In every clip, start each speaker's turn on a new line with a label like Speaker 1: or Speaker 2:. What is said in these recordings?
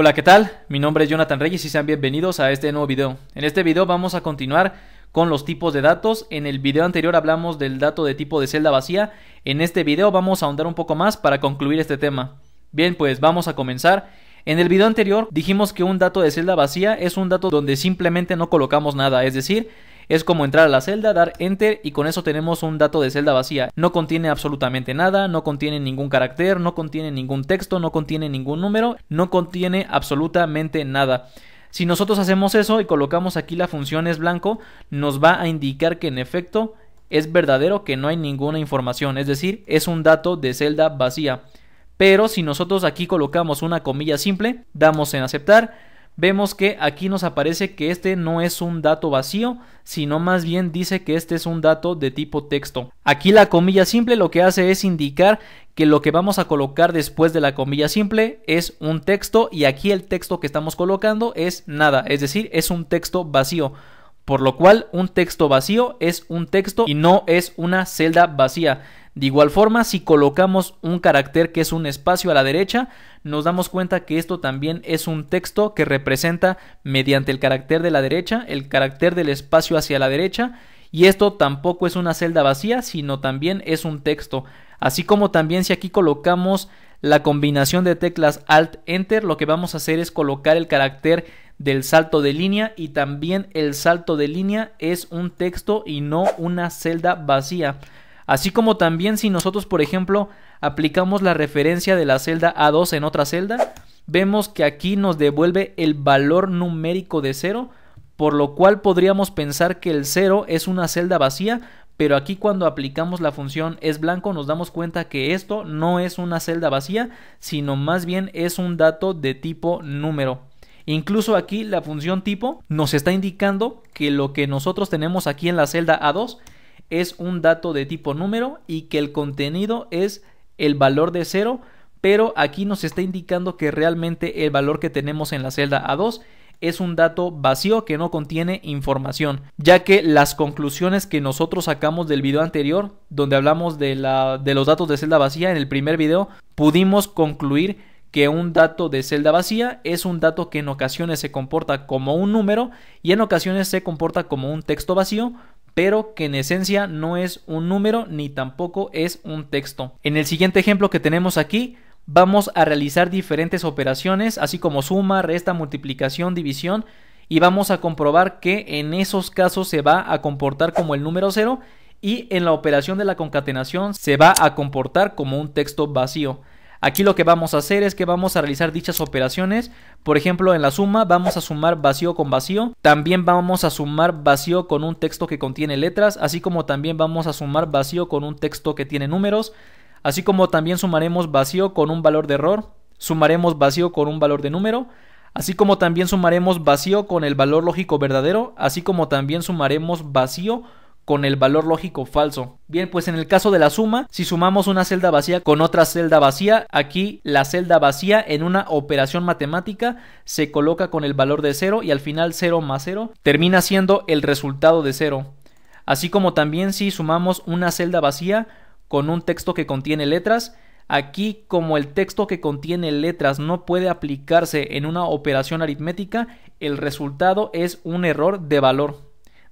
Speaker 1: Hola, ¿qué tal? Mi nombre es Jonathan Reyes y sean bienvenidos a este nuevo video. En este video vamos a continuar con los tipos de datos. En el video anterior hablamos del dato de tipo de celda vacía. En este video vamos a ahondar un poco más para concluir este tema. Bien, pues vamos a comenzar. En el video anterior dijimos que un dato de celda vacía es un dato donde simplemente no colocamos nada, es decir, es como entrar a la celda, dar enter y con eso tenemos un dato de celda vacía. No contiene absolutamente nada, no contiene ningún carácter, no contiene ningún texto, no contiene ningún número, no contiene absolutamente nada. Si nosotros hacemos eso y colocamos aquí la función es blanco, nos va a indicar que en efecto es verdadero que no hay ninguna información, es decir, es un dato de celda vacía. Pero si nosotros aquí colocamos una comilla simple, damos en aceptar, vemos que aquí nos aparece que este no es un dato vacío, sino más bien dice que este es un dato de tipo texto. Aquí la comilla simple lo que hace es indicar que lo que vamos a colocar después de la comilla simple es un texto y aquí el texto que estamos colocando es nada, es decir, es un texto vacío. Por lo cual un texto vacío es un texto y no es una celda vacía. De igual forma, si colocamos un carácter que es un espacio a la derecha, nos damos cuenta que esto también es un texto que representa mediante el carácter de la derecha, el carácter del espacio hacia la derecha, y esto tampoco es una celda vacía, sino también es un texto. Así como también si aquí colocamos la combinación de teclas Alt Enter, lo que vamos a hacer es colocar el carácter del salto de línea y también el salto de línea es un texto y no una celda vacía. Así como también si nosotros, por ejemplo, aplicamos la referencia de la celda A2 en otra celda, vemos que aquí nos devuelve el valor numérico de 0, por lo cual podríamos pensar que el 0 es una celda vacía, pero aquí cuando aplicamos la función es blanco nos damos cuenta que esto no es una celda vacía, sino más bien es un dato de tipo número. Incluso aquí la función tipo nos está indicando que lo que nosotros tenemos aquí en la celda A2 es un dato de tipo número y que el contenido es el valor de 0, pero aquí nos está indicando que realmente el valor que tenemos en la celda A2 es un dato vacío que no contiene información, ya que las conclusiones que nosotros sacamos del video anterior, donde hablamos de, la, de los datos de celda vacía en el primer video, pudimos concluir que un dato de celda vacía es un dato que en ocasiones se comporta como un número y en ocasiones se comporta como un texto vacío, pero que en esencia no es un número ni tampoco es un texto. En el siguiente ejemplo que tenemos aquí, vamos a realizar diferentes operaciones, así como suma, resta, multiplicación, división, y vamos a comprobar que en esos casos se va a comportar como el número 0 y en la operación de la concatenación se va a comportar como un texto vacío. Aquí lo que vamos a hacer es que vamos a realizar dichas operaciones. Por ejemplo, en la suma vamos a sumar vacío con vacío. También vamos a sumar vacío con un texto que contiene letras, así como también vamos a sumar vacío con un texto que tiene números, así como también sumaremos vacío con un valor de error, sumaremos vacío con un valor de número, así como también sumaremos vacío con el valor lógico verdadero, así como también sumaremos vacío con el valor lógico falso. Bien, pues en el caso de la suma, si sumamos una celda vacía con otra celda vacía, aquí la celda vacía en una operación matemática se coloca con el valor de 0 y al final 0 más 0 termina siendo el resultado de 0. Así como también si sumamos una celda vacía con un texto que contiene letras, Aquí, como el texto que contiene letras no puede aplicarse en una operación aritmética, el resultado es un error de valor.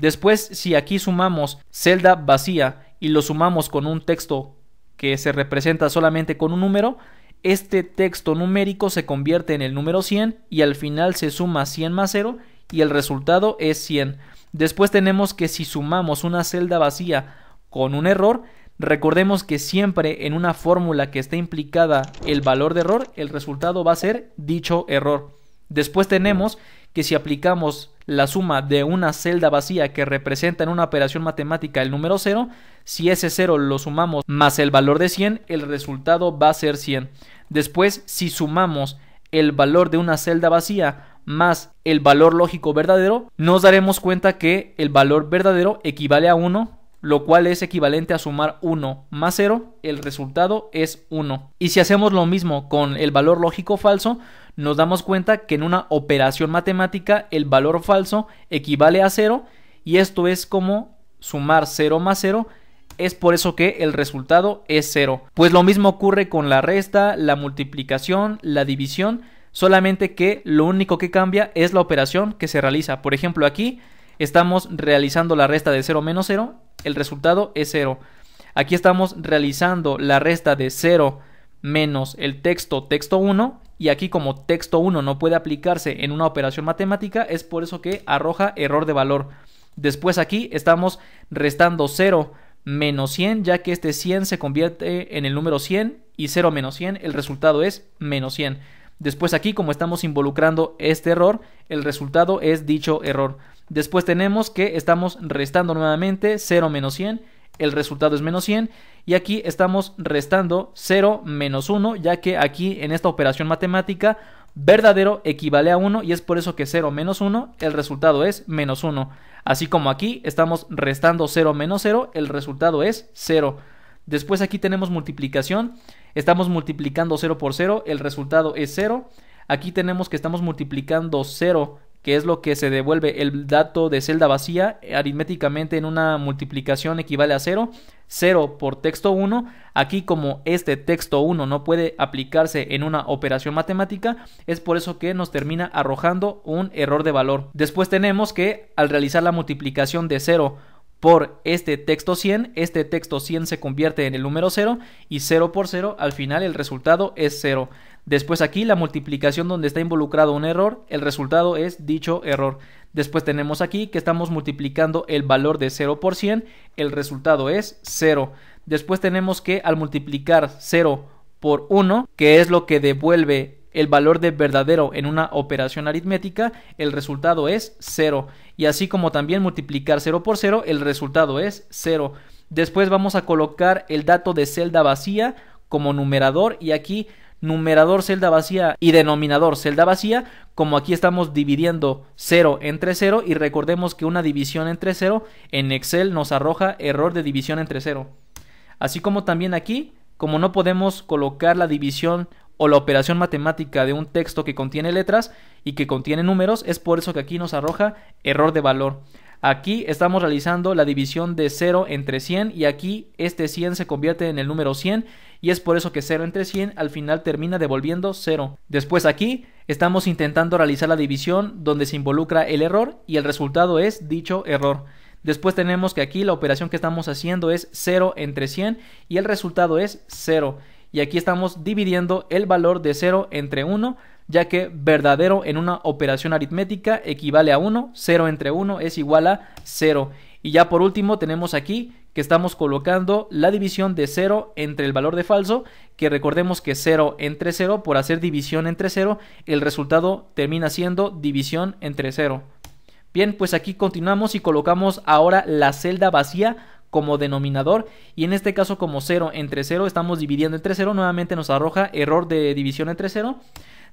Speaker 1: Después, si aquí sumamos celda vacía y lo sumamos con un texto que se representa solamente con un número, este texto numérico se convierte en el número 100 y al final se suma 100 más 0 y el resultado es 100. Después tenemos que si sumamos una celda vacía con un error, recordemos que siempre en una fórmula que esté implicada el valor de error, el resultado va a ser dicho error. Después tenemos que si aplicamos la suma de una celda vacía que representa en una operación matemática el número 0, si ese 0 lo sumamos más el valor de 100, el resultado va a ser 100. Después, si sumamos el valor de una celda vacía más el valor lógico verdadero, nos daremos cuenta que el valor verdadero equivale a 1, lo cual es equivalente a sumar 1 más 0, el resultado es 1. Y si hacemos lo mismo con el valor lógico falso, nos damos cuenta que en una operación matemática el valor falso equivale a 0 y esto es como sumar 0 más 0 es por eso que el resultado es 0. Pues lo mismo ocurre con la resta, la multiplicación, la división, solamente que lo único que cambia es la operación que se realiza. Por ejemplo, aquí estamos realizando la resta de 0 menos 0, el resultado es 0. Aquí estamos realizando la resta de 0 menos el texto texto 1, y aquí como texto 1 no puede aplicarse en una operación matemática, es por eso que arroja error de valor. Después aquí estamos restando 0 menos 100, ya que este 100 se convierte en el número 100 y 0 menos 100, el resultado es menos 100. Después aquí, como estamos involucrando este error, el resultado es dicho error. Después tenemos que estamos restando nuevamente 0 menos 100 el resultado es menos 100 y aquí estamos restando 0 menos 1 ya que aquí en esta operación matemática verdadero equivale a 1 y es por eso que 0 menos 1 el resultado es menos 1 así como aquí estamos restando 0 menos 0 el resultado es 0 después aquí tenemos multiplicación estamos multiplicando 0 por 0 el resultado es 0 aquí tenemos que estamos multiplicando 0 que es lo que se devuelve el dato de celda vacía, aritméticamente en una multiplicación equivale a 0, 0 por texto 1, aquí como este texto 1 no puede aplicarse en una operación matemática, es por eso que nos termina arrojando un error de valor. Después tenemos que al realizar la multiplicación de 0 por este texto 100, este texto 100 se convierte en el número 0 y 0 por 0 al final el resultado es 0. Después aquí la multiplicación donde está involucrado un error, el resultado es dicho error. Después tenemos aquí que estamos multiplicando el valor de 0 por 100, el resultado es 0. Después tenemos que al multiplicar 0 por 1, que es lo que devuelve el valor de verdadero en una operación aritmética, el resultado es 0. Y así como también multiplicar 0 por 0, el resultado es 0. Después vamos a colocar el dato de celda vacía como numerador y aquí numerador celda vacía y denominador celda vacía, como aquí estamos dividiendo 0 entre 0 y recordemos que una división entre 0 en Excel nos arroja error de división entre 0. Así como también aquí, como no podemos colocar la división o la operación matemática de un texto que contiene letras y que contiene números, es por eso que aquí nos arroja error de valor. Aquí estamos realizando la división de 0 entre 100 y aquí este 100 se convierte en el número 100 y es por eso que 0 entre 100 al final termina devolviendo 0. Después aquí estamos intentando realizar la división donde se involucra el error y el resultado es dicho error. Después tenemos que aquí la operación que estamos haciendo es 0 entre 100 y el resultado es 0. Y aquí estamos dividiendo el valor de 0 entre 1 ya que verdadero en una operación aritmética equivale a 1, 0 entre 1 es igual a 0. Y ya por último tenemos aquí que estamos colocando la división de 0 entre el valor de falso, que recordemos que 0 entre 0, por hacer división entre 0, el resultado termina siendo división entre 0. Bien, pues aquí continuamos y colocamos ahora la celda vacía como denominador y en este caso como 0 entre 0 estamos dividiendo entre 0 nuevamente nos arroja error de división entre 0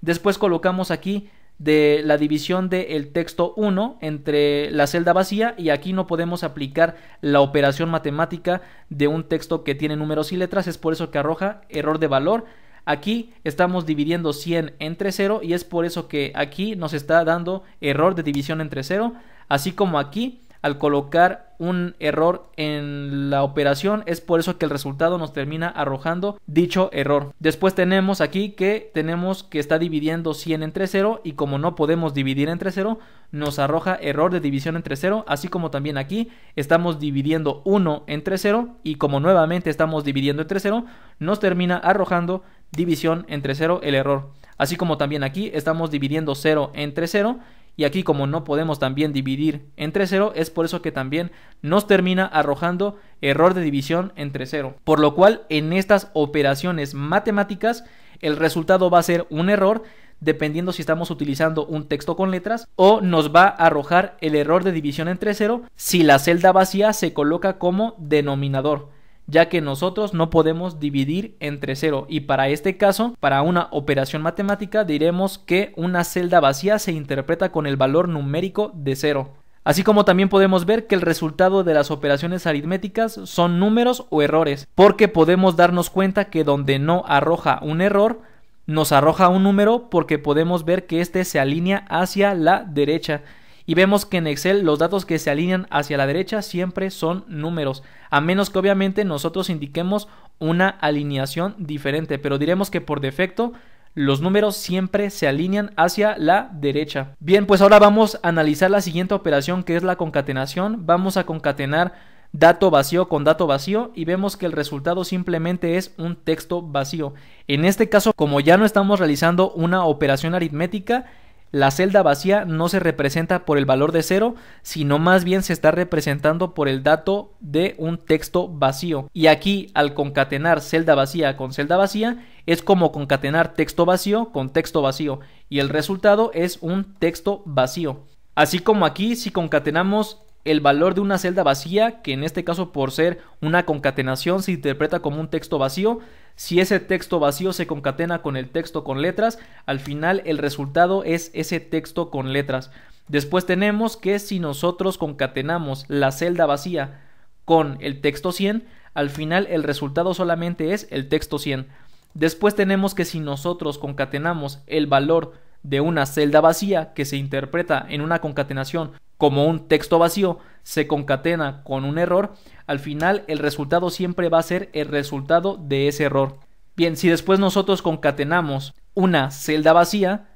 Speaker 1: después colocamos aquí de la división del texto 1 entre la celda vacía y aquí no podemos aplicar la operación matemática de un texto que tiene números y letras es por eso que arroja error de valor Aquí estamos dividiendo 100 entre 0 y es por eso que aquí nos está dando error de división entre 0, así como aquí al colocar un error en la operación, es por eso que el resultado nos termina arrojando dicho error. Después tenemos aquí que tenemos que está dividiendo 100 entre 0 y como no podemos dividir entre 0, nos arroja error de división entre 0, así como también aquí estamos dividiendo 1 entre 0 y como nuevamente estamos dividiendo entre 0, nos termina arrojando división entre 0 el error. Así como también aquí estamos dividiendo 0 entre 0 y aquí como no podemos también dividir entre 0 es por eso que también nos termina arrojando error de división entre 0. Por lo cual en estas operaciones matemáticas el resultado va a ser un error dependiendo si estamos utilizando un texto con letras o nos va a arrojar el error de división entre 0 si la celda vacía se coloca como denominador ya que nosotros no podemos dividir entre 0 y para este caso, para una operación matemática diremos que una celda vacía se interpreta con el valor numérico de 0 Así como también podemos ver que el resultado de las operaciones aritméticas son números o errores, porque podemos darnos cuenta que donde no arroja un error, nos arroja un número porque podemos ver que éste se alinea hacia la derecha. Y vemos que en Excel los datos que se alinean hacia la derecha siempre son números, a menos que obviamente nosotros indiquemos una alineación diferente, pero diremos que por defecto los números siempre se alinean hacia la derecha. Bien, pues ahora vamos a analizar la siguiente operación que es la concatenación. Vamos a concatenar dato vacío con dato vacío y vemos que el resultado simplemente es un texto vacío. En este caso, como ya no estamos realizando una operación aritmética, la celda vacía no se representa por el valor de cero, sino más bien se está representando por el dato de un texto vacío. Y aquí, al concatenar celda vacía con celda vacía, es como concatenar texto vacío con texto vacío, y el resultado es un texto vacío. Así como aquí, si concatenamos el valor de una celda vacía, que en este caso por ser una concatenación se interpreta como un texto vacío. Si ese texto vacío se concatena con el texto con letras, al final el resultado es ese texto con letras. Después tenemos que si nosotros concatenamos la celda vacía con el texto 100, al final el resultado solamente es el texto 100. Después tenemos que si nosotros concatenamos el valor de una celda vacía que se interpreta en una concatenación como un texto vacío se concatena con un error, al final el resultado siempre va a ser el resultado de ese error. Bien, si después nosotros concatenamos una celda vacía,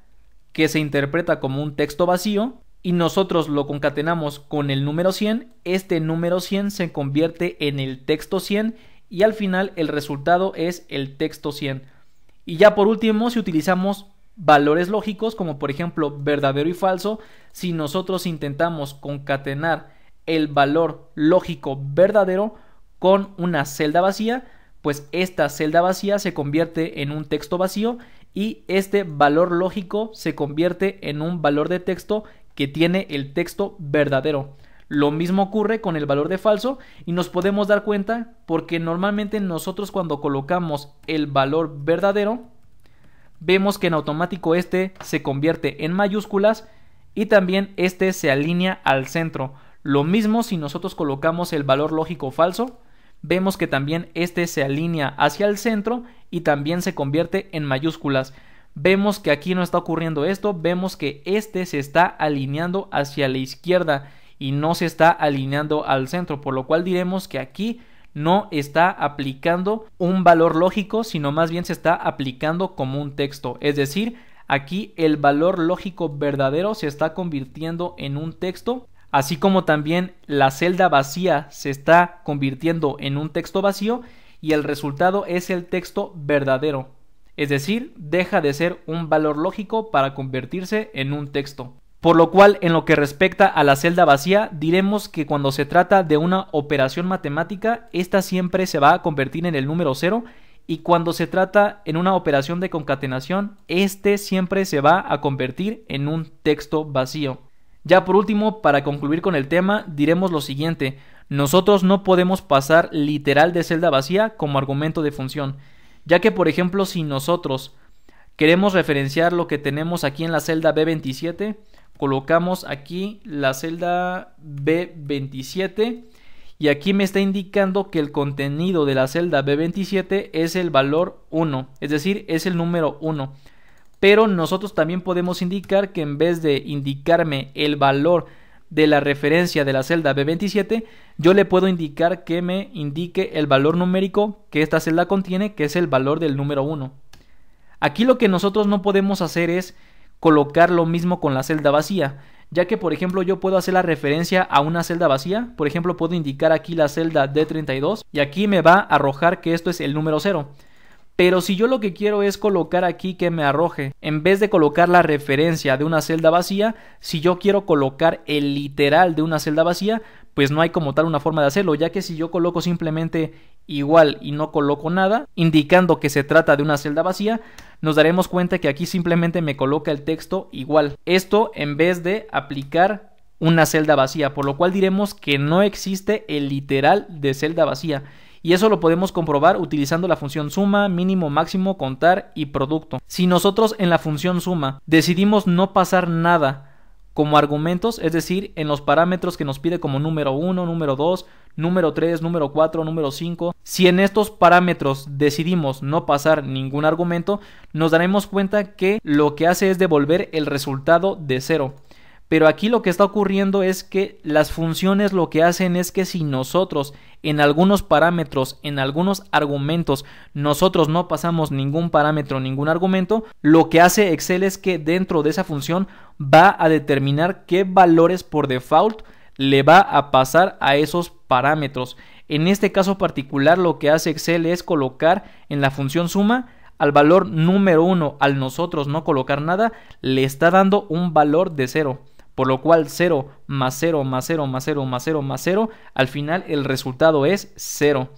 Speaker 1: que se interpreta como un texto vacío, y nosotros lo concatenamos con el número 100, este número 100 se convierte en el texto 100 y al final el resultado es el texto 100. Y ya por último, si utilizamos valores lógicos como por ejemplo verdadero y falso, si nosotros intentamos concatenar el valor lógico verdadero con una celda vacía, pues esta celda vacía se convierte en un texto vacío y este valor lógico se convierte en un valor de texto que tiene el texto verdadero. Lo mismo ocurre con el valor de falso y nos podemos dar cuenta porque normalmente nosotros cuando colocamos el valor verdadero vemos que en automático este se convierte en mayúsculas y también este se alinea al centro. Lo mismo si nosotros colocamos el valor lógico falso, vemos que también este se alinea hacia el centro y también se convierte en mayúsculas. Vemos que aquí no está ocurriendo esto, vemos que este se está alineando hacia la izquierda y no se está alineando al centro, por lo cual diremos que aquí no está aplicando un valor lógico, sino más bien se está aplicando como un texto. Es decir, aquí el valor lógico verdadero se está convirtiendo en un texto, así como también la celda vacía se está convirtiendo en un texto vacío y el resultado es el texto verdadero. Es decir, deja de ser un valor lógico para convertirse en un texto. Por lo cual, en lo que respecta a la celda vacía, diremos que cuando se trata de una operación matemática, ésta siempre se va a convertir en el número 0 y cuando se trata en una operación de concatenación, este siempre se va a convertir en un texto vacío. Ya por último, para concluir con el tema, diremos lo siguiente, nosotros no podemos pasar literal de celda vacía como argumento de función, ya que por ejemplo si nosotros queremos referenciar lo que tenemos aquí en la celda B27, colocamos aquí la celda B27 y aquí me está indicando que el contenido de la celda B27 es el valor 1, es decir, es el número 1. Pero nosotros también podemos indicar que en vez de indicarme el valor de la referencia de la celda B27, yo le puedo indicar que me indique el valor numérico que esta celda contiene, que es el valor del número 1. Aquí lo que nosotros no podemos hacer es colocar lo mismo con la celda vacía, ya que por ejemplo yo puedo hacer la referencia a una celda vacía, por ejemplo puedo indicar aquí la celda D32 y aquí me va a arrojar que esto es el número 0. Pero si yo lo que quiero es colocar aquí que me arroje, en vez de colocar la referencia de una celda vacía, si yo quiero colocar el literal de una celda vacía, pues no hay como tal una forma de hacerlo, ya que si yo coloco simplemente igual y no coloco nada, indicando que se trata de una celda vacía, nos daremos cuenta que aquí simplemente me coloca el texto igual. Esto en vez de aplicar una celda vacía, por lo cual diremos que no existe el literal de celda vacía. Y eso lo podemos comprobar utilizando la función suma, mínimo, máximo, contar y producto. Si nosotros en la función suma decidimos no pasar nada como argumentos, es decir, en los parámetros que nos pide como número 1, número 2, número 3, número 4, número 5. Si en estos parámetros decidimos no pasar ningún argumento, nos daremos cuenta que lo que hace es devolver el resultado de 0. Pero aquí lo que está ocurriendo es que las funciones lo que hacen es que si nosotros en algunos parámetros, en algunos argumentos, nosotros no pasamos ningún parámetro, ningún argumento, lo que hace Excel es que dentro de esa función va a determinar qué valores por default le va a pasar a esos parámetros. En este caso particular lo que hace Excel es colocar en la función suma al valor número 1, al nosotros no colocar nada, le está dando un valor de 0 por lo cual 0 más 0 más 0 más 0 más 0 más 0, al final el resultado es 0.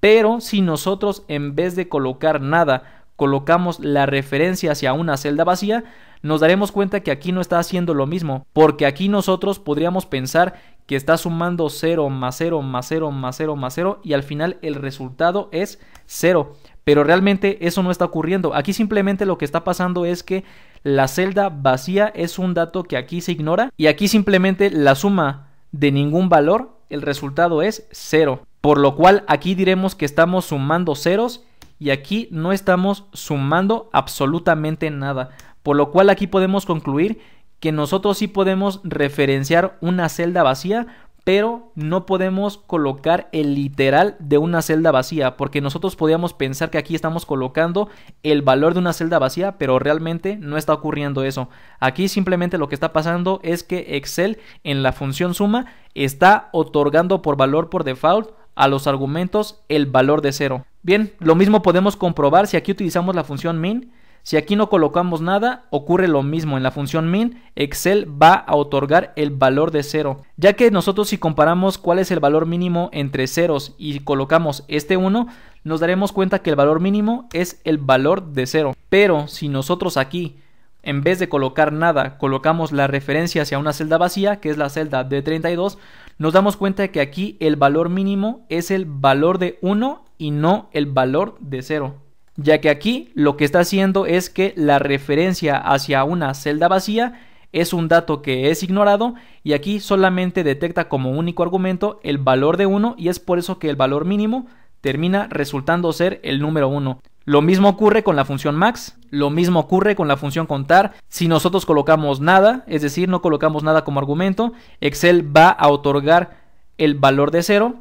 Speaker 1: Pero si nosotros en vez de colocar nada, colocamos la referencia hacia una celda vacía, nos daremos cuenta que aquí no está haciendo lo mismo, porque aquí nosotros podríamos pensar que está sumando 0 más 0 más 0 más 0 más 0 y al final el resultado es 0. Pero realmente eso no está ocurriendo. Aquí simplemente lo que está pasando es que la celda vacía es un dato que aquí se ignora y aquí simplemente la suma de ningún valor, el resultado es 0. Por lo cual aquí diremos que estamos sumando ceros y aquí no estamos sumando absolutamente nada. Por lo cual aquí podemos concluir que nosotros sí podemos referenciar una celda vacía pero no podemos colocar el literal de una celda vacía, porque nosotros podíamos pensar que aquí estamos colocando el valor de una celda vacía, pero realmente no está ocurriendo eso. Aquí simplemente lo que está pasando es que Excel en la función suma está otorgando por valor por default a los argumentos el valor de cero. Bien, lo mismo podemos comprobar si aquí utilizamos la función min si aquí no colocamos nada, ocurre lo mismo. En la función min, Excel va a otorgar el valor de 0. Ya que nosotros si comparamos cuál es el valor mínimo entre ceros y colocamos este 1, nos daremos cuenta que el valor mínimo es el valor de 0. Pero si nosotros aquí, en vez de colocar nada, colocamos la referencia hacia una celda vacía, que es la celda de 32 nos damos cuenta que aquí el valor mínimo es el valor de 1 y no el valor de 0 ya que aquí lo que está haciendo es que la referencia hacia una celda vacía es un dato que es ignorado y aquí solamente detecta como único argumento el valor de 1 y es por eso que el valor mínimo termina resultando ser el número 1. Lo mismo ocurre con la función max, lo mismo ocurre con la función contar. Si nosotros colocamos nada, es decir, no colocamos nada como argumento, Excel va a otorgar el valor de 0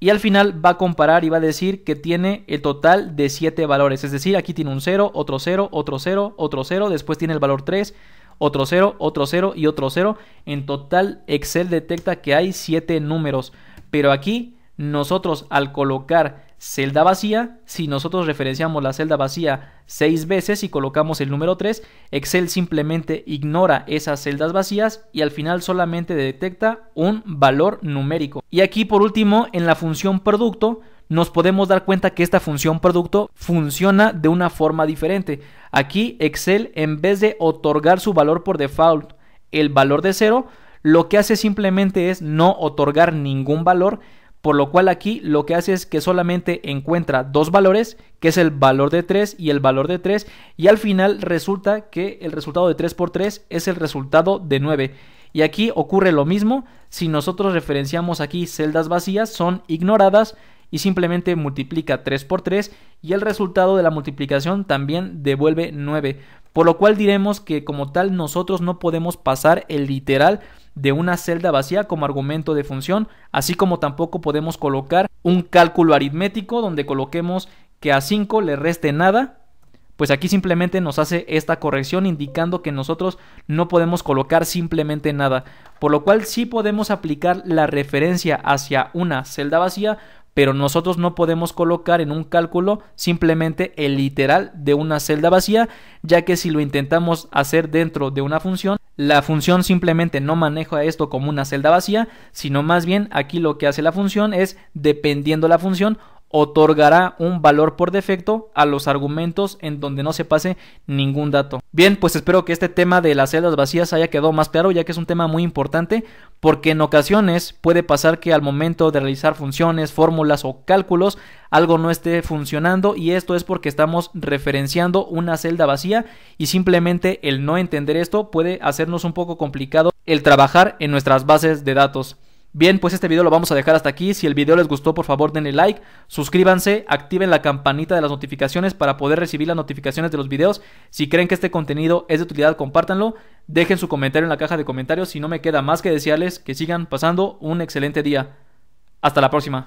Speaker 1: y al final va a comparar y va a decir que tiene el total de 7 valores. Es decir, aquí tiene un 0, otro 0, otro 0, otro 0. Después tiene el valor 3, otro 0, otro 0 y otro 0. En total Excel detecta que hay 7 números. Pero aquí nosotros al colocar celda vacía. Si nosotros referenciamos la celda vacía seis veces y colocamos el número 3, Excel simplemente ignora esas celdas vacías y al final solamente detecta un valor numérico. Y aquí por último, en la función producto, nos podemos dar cuenta que esta función producto funciona de una forma diferente. Aquí Excel, en vez de otorgar su valor por default, el valor de 0, lo que hace simplemente es no otorgar ningún valor por lo cual aquí lo que hace es que solamente encuentra dos valores, que es el valor de 3 y el valor de 3, y al final resulta que el resultado de 3 por 3 es el resultado de 9. Y aquí ocurre lo mismo, si nosotros referenciamos aquí celdas vacías, son ignoradas y simplemente multiplica 3 por 3 y el resultado de la multiplicación también devuelve 9. Por lo cual diremos que como tal nosotros no podemos pasar el literal de una celda vacía como argumento de función, así como tampoco podemos colocar un cálculo aritmético donde coloquemos que a 5 le reste nada, pues aquí simplemente nos hace esta corrección indicando que nosotros no podemos colocar simplemente nada, por lo cual sí podemos aplicar la referencia hacia una celda vacía pero nosotros no podemos colocar en un cálculo simplemente el literal de una celda vacía, ya que si lo intentamos hacer dentro de una función, la función simplemente no maneja esto como una celda vacía, sino más bien aquí lo que hace la función es, dependiendo la función, otorgará un valor por defecto a los argumentos en donde no se pase ningún dato. Bien, pues espero que este tema de las celdas vacías haya quedado más claro, ya que es un tema muy importante, porque en ocasiones puede pasar que al momento de realizar funciones, fórmulas o cálculos, algo no esté funcionando y esto es porque estamos referenciando una celda vacía y simplemente el no entender esto puede hacernos un poco complicado el trabajar en nuestras bases de datos. Bien, pues este video lo vamos a dejar hasta aquí. Si el video les gustó, por favor denle like, suscríbanse, activen la campanita de las notificaciones para poder recibir las notificaciones de los videos. Si creen que este contenido es de utilidad, compártanlo. Dejen su comentario en la caja de comentarios. y no me queda más que desearles que sigan pasando un excelente día. Hasta la próxima.